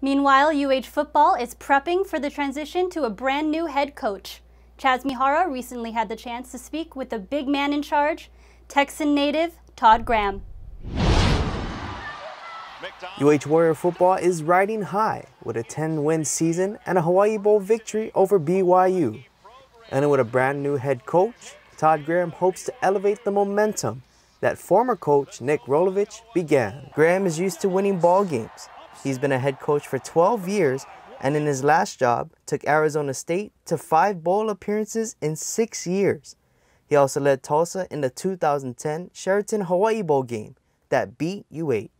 Meanwhile, UH football is prepping for the transition to a brand new head coach. Chaz Mihara recently had the chance to speak with the big man in charge, Texan native Todd Graham. UH Warrior football is riding high with a 10 win season and a Hawaii Bowl victory over BYU. And with a brand new head coach, Todd Graham hopes to elevate the momentum that former coach Nick Rolovich began. Graham is used to winning ball games He's been a head coach for 12 years and in his last job took Arizona State to five bowl appearances in six years. He also led Tulsa in the 2010 Sheraton Hawaii Bowl game that beat UH.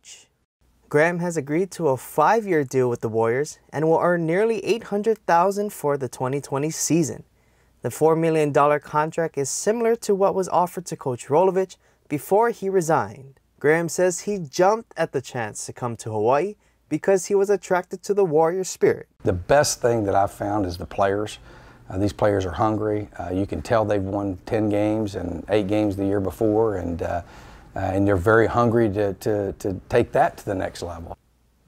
Graham has agreed to a five-year deal with the Warriors and will earn nearly $800,000 for the 2020 season. The $4 million contract is similar to what was offered to Coach Rolovich before he resigned. Graham says he jumped at the chance to come to Hawaii because he was attracted to the warrior spirit. The best thing that I've found is the players. Uh, these players are hungry. Uh, you can tell they've won 10 games and eight games the year before, and, uh, uh and they're very hungry to, to, to take that to the next level.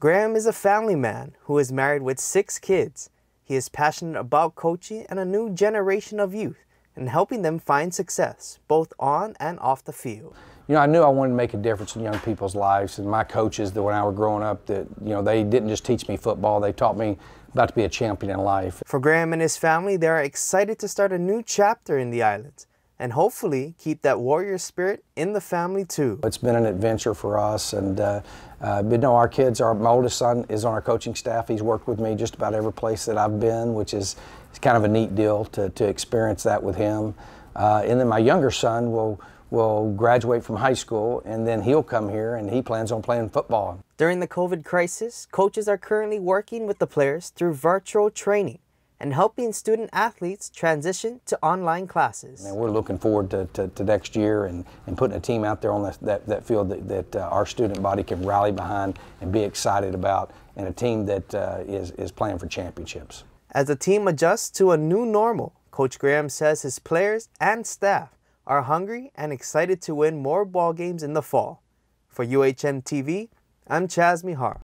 Graham is a family man who is married with six kids. He is passionate about coaching and a new generation of youth and helping them find success, both on and off the field. You know, I knew I wanted to make a difference in young people's lives, and my coaches that when I was growing up, that you know, they didn't just teach me football; they taught me about to be a champion in life. For Graham and his family, they are excited to start a new chapter in the islands and hopefully keep that warrior spirit in the family too. It's been an adventure for us, and uh, uh, our kids. Our oldest son is on our coaching staff. He's worked with me just about every place that I've been, which is it's kind of a neat deal to, to experience that with him. Uh, and then my younger son will will graduate from high school and then he'll come here and he plans on playing football. During the COVID crisis, coaches are currently working with the players through virtual training and helping student athletes transition to online classes. we're looking forward to, to, to next year and, and putting a team out there on the, that, that field that, that uh, our student body can rally behind and be excited about and a team that uh, is is playing for championships. As the team adjusts to a new normal, Coach Graham says his players and staff are hungry and excited to win more ball games in the fall. For UHN TV, I'm Chaz Mihar.